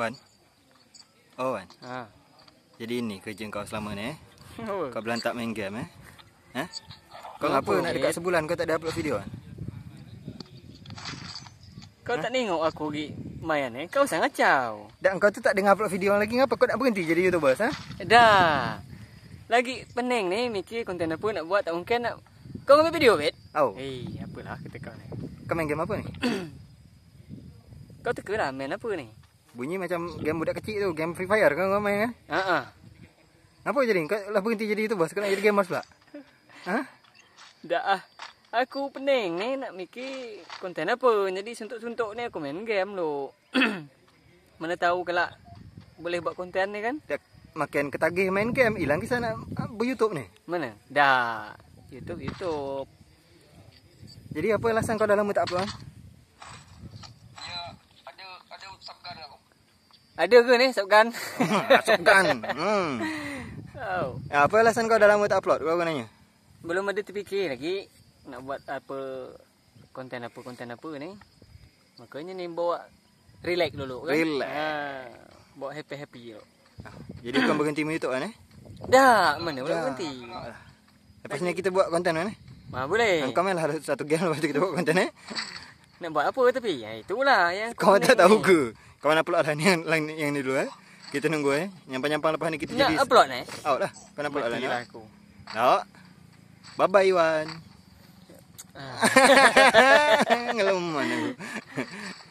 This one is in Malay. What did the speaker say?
Wan. Oh Wan. Ha. Jadi ini kerja kau selama ni eh. Oh. Kau belantak main game eh. Eh? Kau oh, apa nak dekat sebulan kau tak ada upload video kan? Kau ha? tak tengok aku pergi main eh. Kau sangat kacau. Dan kau tu tak dengar upload video lagi ngapa kau nak berhenti jadi YouTuber ha? Dah. Lagi pening ni mikir konten apa nak buat tak mungkin nak kau ambil video wet. Oh. Hei, eh, apalah kita kau ni. Kau main game apa ni? kau teka lah main apa ni? Bunyi macam game budak kecil tu, game Free Fire kan kau main kan? Ha ah. Uh-uh. Apa jadi? Kau lah berhenti jadi YouTuber sekarang jadi gamer pula. Ha? Dah ah. Aku pening ni nak mikir konten apa. Jadi suntuk-suntuk ni aku main game lo. Mana tahu kalau boleh buat konten ni kan? Tak. makin ketagih main game, hilang kisah nak ah, buat YouTube ni. Mana? Dah. YouTube YouTube. Jadi apa alasan kau dah lama tak upload? Ah? Ada ke ni Sob Gun? Ah, Sob Gun. Hmm. Oh. Ya, apa alasan kau dah lama tak upload? Kau nanya. Belum ada terfikir lagi nak buat apa konten apa konten apa ni. Makanya ni bawa relax dulu kan. Relax. Ha. Bawa happy-happy dulu. Ah, jadi kau berhenti main YouTube kan eh? Dah, mana boleh berhenti. Lepas ni kita buat konten kan? Mah eh? boleh. Kau mainlah satu game lepas tu kita buat konten eh. Nak buat apa tapi? Ya itulah yang kau tak tahu ke? Kawan apa lah ni yang lain yang ni dulu eh. Kita nunggu eh. Nyampang-nyampang lepas ni kita Nak jadi. Nak upload ni? Out lah. Kau nampak lah. Matilah aku. Nak. Bye bye Iwan. Ah. Ngelemah ni.